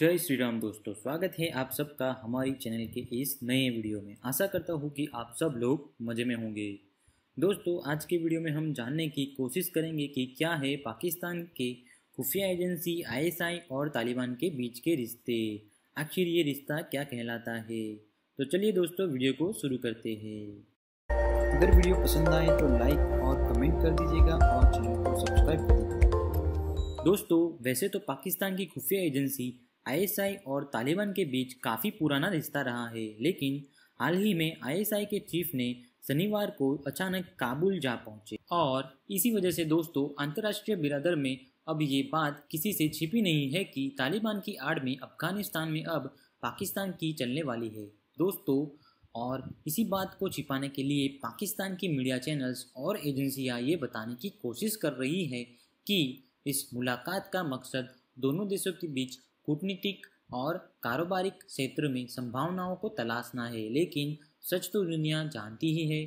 जय श्री राम दोस्तों स्वागत है आप सबका हमारी चैनल के इस नए वीडियो में आशा करता हूँ कि आप सब लोग मज़े में होंगे दोस्तों आज के वीडियो में हम जानने की कोशिश करेंगे कि क्या है पाकिस्तान के खुफिया एजेंसी आईएसआई और तालिबान के बीच के रिश्ते आखिर ये रिश्ता क्या कहलाता है तो चलिए दोस्तों वीडियो को शुरू करते हैं अगर वीडियो पसंद आए तो लाइक और कमेंट कर दीजिएगा और चैनल को सब्सक्राइब कर दोस्तों वैसे तो पाकिस्तान की खुफिया एजेंसी आईएसआई और तालिबान के बीच काफ़ी पुराना रिश्ता रहा है लेकिन हाल ही में आईएसआई के चीफ ने शनिवार को अचानक काबुल जा पहुंचे और इसी वजह से दोस्तों अंतर्राष्ट्रीय बिरादर में अब ये बात किसी से छिपी नहीं है कि तालिबान की आड़ में अफगानिस्तान में अब पाकिस्तान की चलने वाली है दोस्तों और इसी बात को छिपाने के लिए पाकिस्तान की मीडिया चैनल्स और एजेंसियां ये बताने की कोशिश कर रही है कि इस मुलाकात का मकसद दोनों देशों के बीच कूटनीतिक और कारोबारिक क्षेत्र में संभावनाओं को तलाशना है लेकिन सच तो दुनिया जानती ही है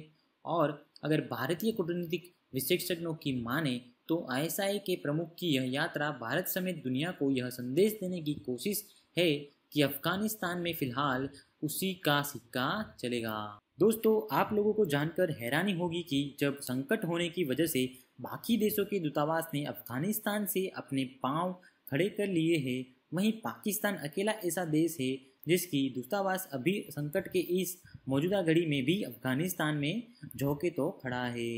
और अगर भारतीय कूटनीतिक विशेषज्ञों की माने तो आई के प्रमुख की यह यात्रा भारत समेत दुनिया को यह संदेश देने की कोशिश है कि अफगानिस्तान में फिलहाल उसी का सिक्का चलेगा दोस्तों आप लोगों को जानकर हैरानी होगी कि जब संकट होने की वजह से बाकी देशों के दूतावास ने अफगानिस्तान से अपने पांव खड़े कर लिए हैं वहीं पाकिस्तान अकेला ऐसा देश है जिसकी दूतावास अभी संकट के इस मौजूदा घड़ी में भी अफगानिस्तान में झोंके तो खड़ा है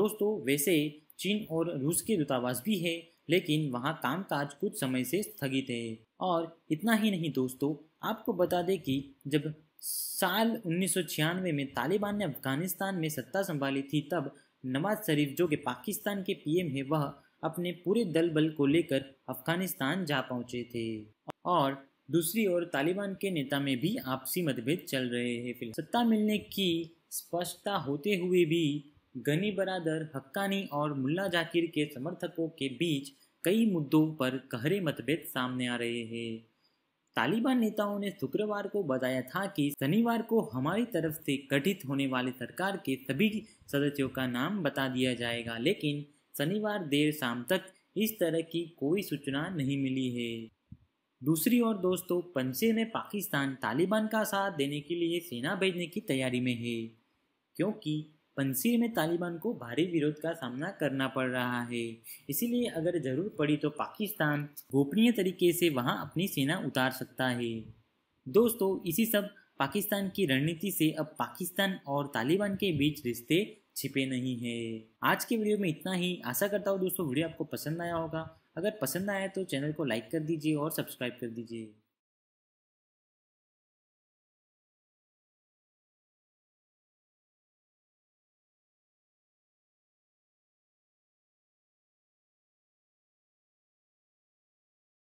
दोस्तों वैसे चीन और रूस के दूतावास भी है लेकिन वहाँ कामकाज कुछ समय से स्थगित है और इतना ही नहीं दोस्तों आपको बता दें कि जब साल उन्नीस में तालिबान ने अफगानिस्तान में सत्ता संभाली थी तब नवाज शरीफ जो कि पाकिस्तान के पीएम है वह अपने पूरे दल बल को लेकर अफगानिस्तान जा पहुंचे थे और दूसरी ओर तालिबान के नेता में भी आपसी मतभेद चल रहे हैं फिलहाल सत्ता मिलने की स्पष्टता होते हुए भी गनी बरादर हक्कानी और मुल्ला जाकिर के समर्थकों के बीच कई मुद्दों पर गहरे मतभेद सामने आ रहे हैं तालिबान नेताओं ने शुक्रवार को बताया था कि शनिवार को हमारी तरफ से गठित होने वाली सरकार के सभी सदस्यों का नाम बता दिया जाएगा लेकिन शनिवार देर शाम तक इस तरह की कोई सूचना नहीं मिली है दूसरी ओर दोस्तों पंचे में पाकिस्तान तालिबान का साथ देने के लिए सेना भेजने की तैयारी में है क्योंकि पंसीर में तालिबान को भारी विरोध का सामना करना पड़ रहा है इसीलिए अगर जरूर पड़ी तो पाकिस्तान गोपनीय तरीके से वहां अपनी सेना उतार सकता है दोस्तों इसी सब पाकिस्तान की रणनीति से अब पाकिस्तान और तालिबान के बीच रिश्ते छिपे नहीं है आज की वीडियो में इतना ही आशा करता हूँ दोस्तों वीडियो आपको पसंद आया होगा अगर पसंद आया तो चैनल को लाइक कर दीजिए और सब्सक्राइब कर दीजिए